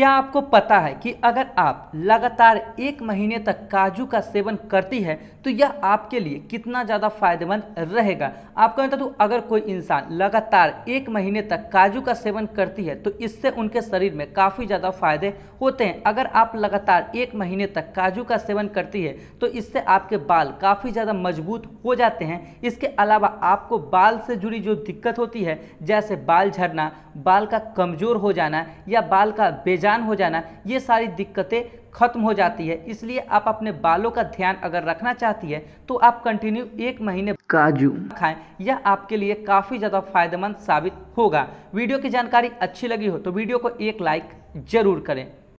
क्या आपको पता है कि अगर आप लगातार एक महीने तक काजू का सेवन करती है तो यह आपके लिए कितना ज़्यादा फायदेमंद रहेगा आपको बता दूँ अगर कोई इंसान लगातार एक महीने तक काजू का सेवन करती है तो इससे उनके शरीर में काफ़ी ज़्यादा फायदे होते हैं अगर आप लगातार एक महीने तक काजू का सेवन करती है तो इससे आपके बाल काफ़ी ज़्यादा मजबूत हो जाते हैं इसके अलावा आपको बाल से जुड़ी जो दिक्कत होती है जैसे बाल झड़ना बाल का कमज़ोर हो जाना या बाल का बेजा अनजान हो जाना ये सारी दिक्कतें खत्म हो जाती है इसलिए आप अपने बालों का ध्यान अगर रखना चाहती है तो आप कंटिन्यू एक महीने काजू खाएं यह आपके लिए काफ़ी ज़्यादा फायदेमंद साबित होगा वीडियो की जानकारी अच्छी लगी हो तो वीडियो को एक लाइक ज़रूर करें